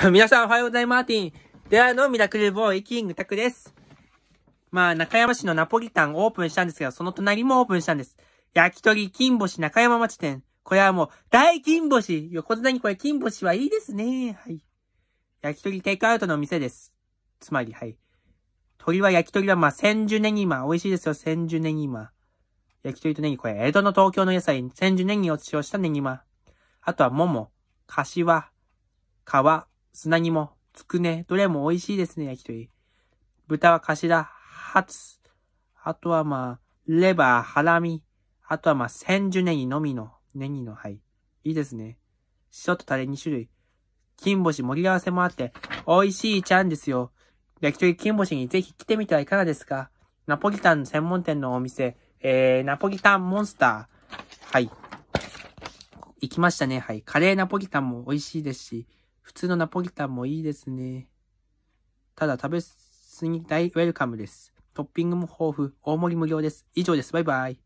皆さんおはようございます。マーティン。ではのミラクルボーイキングタクです。まあ、中山市のナポリタンオープンしたんですけど、その隣もオープンしたんです。焼き鳥金星中山町店。これはもう、大金星横綱にこれ金星はいいですね。はい。焼き鳥テイクアウトの店です。つまり、はい。鳥は焼き鳥は、まあ、千住ネギマ。美味しいですよ、千住ネギマ。焼き鳥とネギ、これ、江戸の東京の野菜、千住ネギを使用したネギマ。あとは、桃、柏、皮、砂肝、つくね、どれも美味しいですね、焼き鳥。豚は頭、ハツ、あとはまあ、レバー、ハラミ、あとはまあ、千獣ネギのみの、ネギの、はい。いいですね。塩とタレ2種類。金星盛り合わせもあって、美味しいちゃんですよ。焼き鳥金星にぜひ来てみてはいかがですかナポリタン専門店のお店、えー、ナポリタンモンスター。はい。行きましたね。はい。カレーナポリタンも美味しいですし、普通のナポリタンもいいですね。ただ食べ過ぎ大ウェルカムです。トッピングも豊富、大盛り無料です。以上です。バイバイ。